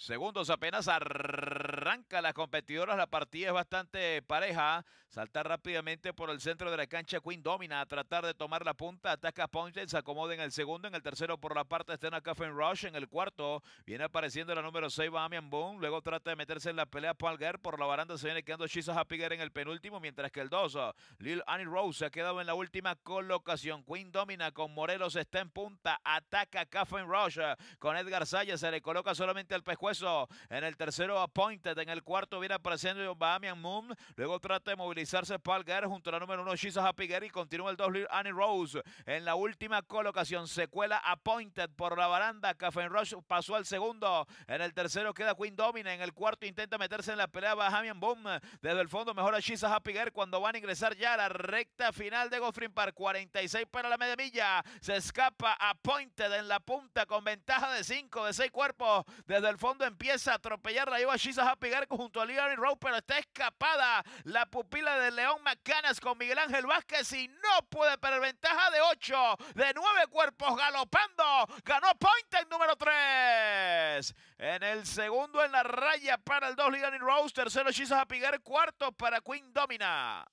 segundos apenas. a arranca las competidoras, la partida es bastante pareja. Salta rápidamente por el centro de la cancha. Queen domina a tratar de tomar la punta. Ataca Ponce, se acomoda en el segundo. En el tercero, por la parte, está en Caffin Rush. En el cuarto, viene apareciendo la número 6, Bahamian Boom. Luego trata de meterse en la pelea Paulger Por la baranda se viene quedando a Piguer en el penúltimo. Mientras que el 2, Lil Annie Rose, se ha quedado en la última colocación. Queen domina con Morelos, está en punta. Ataca Caffin Rush con Edgar Salles, Se le coloca solamente al pescuezo. En el tercero, a en el cuarto viene apareciendo Bahamian Moon. Luego trata de movilizarse Palgar junto a la número uno Shiza Happy y Continúa el doble Annie Rose. En la última colocación secuela a Appointed por la baranda. Caffeine Rush pasó al segundo. En el tercero queda Queen Domina. En el cuarto intenta meterse en la pelea Bahamian Boom. Desde el fondo mejora Shiza Happy cuando van a ingresar ya a la recta final de Goffrin Park. 46 para la media Se escapa a Appointed en la punta con ventaja de 5, de 6 cuerpos. Desde el fondo empieza a atropellar la lleva Shiza Happy con junto a y Rose, pero está escapada la pupila de León Macanas con Miguel Ángel Vázquez y no puede perder ventaja de 8, de 9 cuerpos galopando. Ganó en número 3. En el segundo en la raya para el 2 y Rose, tercero hizo a cuarto para Queen Domina.